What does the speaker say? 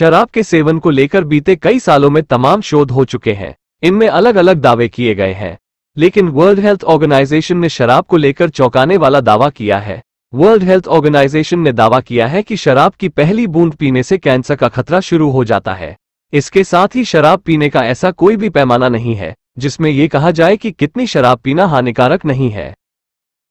शराब के सेवन को लेकर बीते कई सालों में तमाम शोध हो चुके हैं इनमें अलग अलग दावे किए गए हैं लेकिन वर्ल्ड हेल्थ ऑर्गेनाइजेशन ने शराब को लेकर चौंकाने वाला दावा किया है वर्ल्ड हेल्थ ऑर्गेनाइजेशन ने दावा किया है कि शराब की पहली बूंद पीने से कैंसर का खतरा शुरू हो जाता है इसके साथ ही शराब पीने का ऐसा कोई भी पैमाना नहीं है जिसमें ये कहा जाए कि कितनी शराब पीना हानिकारक नहीं है